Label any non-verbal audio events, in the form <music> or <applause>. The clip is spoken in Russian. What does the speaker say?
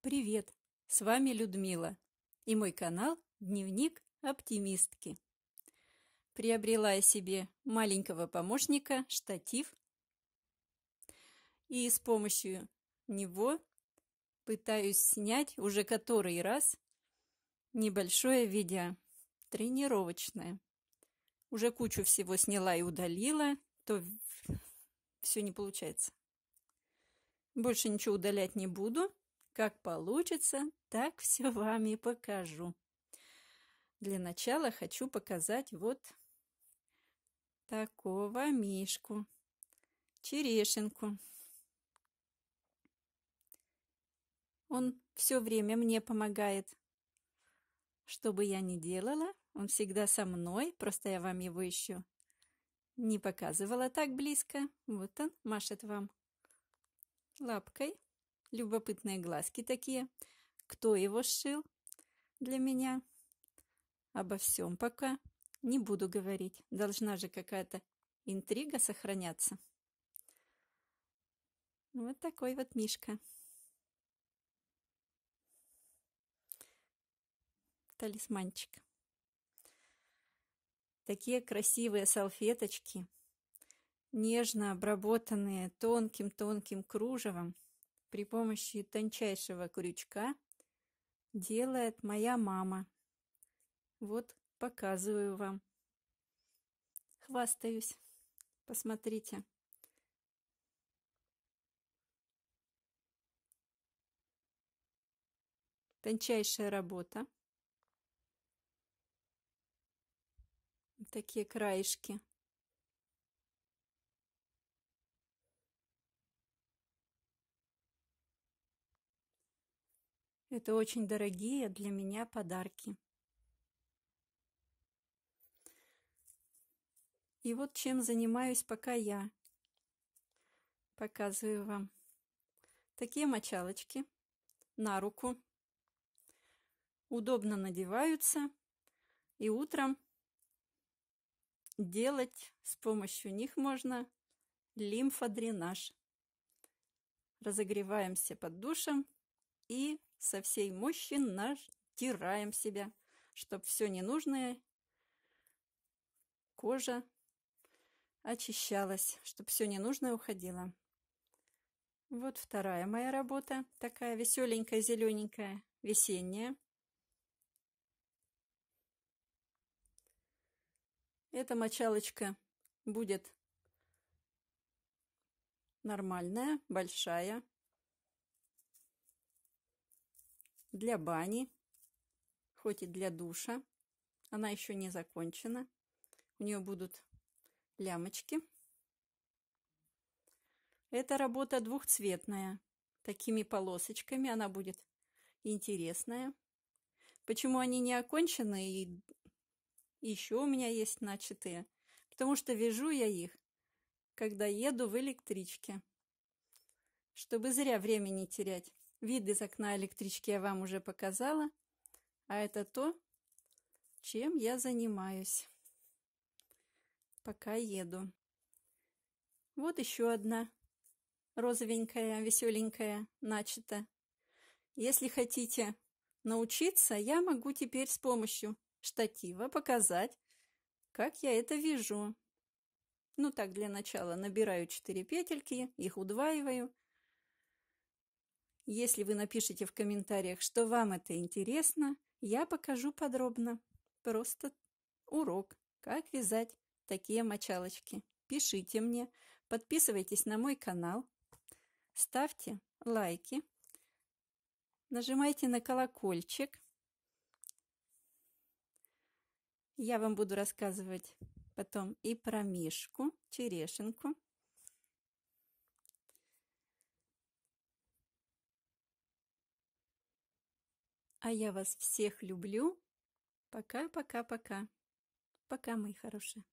Привет! С вами Людмила и мой канал «Дневник оптимистки». Приобрела я себе маленького помощника, штатив, и с помощью него пытаюсь снять уже который раз небольшое видео, тренировочное. Уже кучу всего сняла и удалила, то все не получается. Больше ничего удалять не буду – как получится, так <laughs> все вам и покажу. Для начала хочу показать вот такого мишку, черешенку. Он все время мне помогает. Что бы я ни делала, он всегда со мной, просто я вам его еще не показывала так близко. Вот он машет вам лапкой. Любопытные глазки такие. Кто его сшил для меня? Обо всем пока не буду говорить. Должна же какая-то интрига сохраняться. Вот такой вот Мишка. Талисманчик. Такие красивые салфеточки, нежно обработанные тонким-тонким кружевом при помощи тончайшего крючка делает моя мама. Вот показываю вам. Хвастаюсь. Посмотрите. Тончайшая работа. Такие краешки. Это очень дорогие для меня подарки. И вот чем занимаюсь пока я. Показываю вам. Такие мочалочки на руку. Удобно надеваются. И утром делать с помощью них можно лимфодренаж. Разогреваемся под душем и со всей мощи натираем себя, чтобы все ненужное кожа очищалась, чтобы все ненужное уходило. Вот вторая моя работа, такая веселенькая, зелененькая, весенняя. Эта мочалочка будет нормальная, большая. для бани, хоть и для душа. Она еще не закончена. У нее будут лямочки. Это работа двухцветная. Такими полосочками она будет интересная. Почему они не окончены и еще у меня есть начатые? Потому что вяжу я их, когда еду в электричке, чтобы зря времени терять. Вид из окна электрички я вам уже показала, а это то, чем я занимаюсь, пока еду. Вот еще одна розовенькая, веселенькая, начата. Если хотите научиться, я могу теперь с помощью штатива показать, как я это вяжу. Ну так, для начала набираю 4 петельки, их удваиваю – если вы напишите в комментариях, что вам это интересно, я покажу подробно. Просто урок, как вязать такие мочалочки. Пишите мне, подписывайтесь на мой канал, ставьте лайки, нажимайте на колокольчик. Я вам буду рассказывать потом и про мишку, черешенку. А я вас всех люблю. Пока-пока-пока. Пока, мои хорошие.